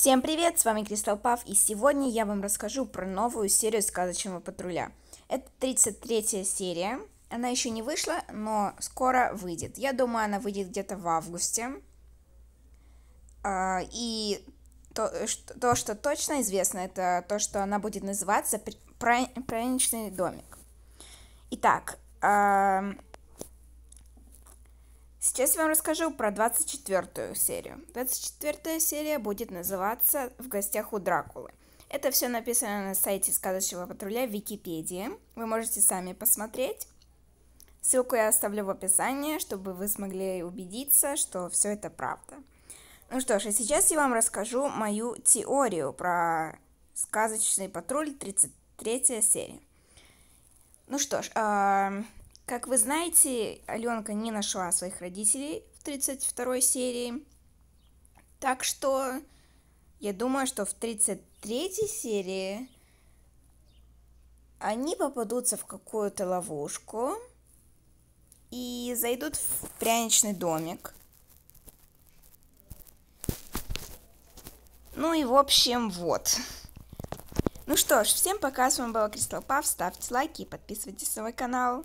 Всем привет, с вами Кристал Пав, и сегодня я вам расскажу про новую серию «Сказочного патруля». Это 33-я серия, она еще не вышла, но скоро выйдет. Я думаю, она выйдет где-то в августе. А, и то, что точно известно, это то, что она будет называться «Праздничный домик». Итак, а, Сейчас я вам расскажу про 24-ю серию. 24-я серия будет называться «В гостях у Дракулы». Это все написано на сайте сказочного патруля Википедии. Вы можете сами посмотреть. Ссылку я оставлю в описании, чтобы вы смогли убедиться, что все это правда. Ну что ж, а сейчас я вам расскажу мою теорию про сказочный патруль 33 серия. Ну что ж, а, как вы знаете, Аленка не нашла своих родителей в 32 серии. Так что я думаю, что в 33 серии они попадутся в какую-то ловушку и зайдут в пряничный домик. Ну и в общем, вот. Ну что ж, всем пока, с вами была Кристал Пав, ставьте лайки и подписывайтесь на мой канал.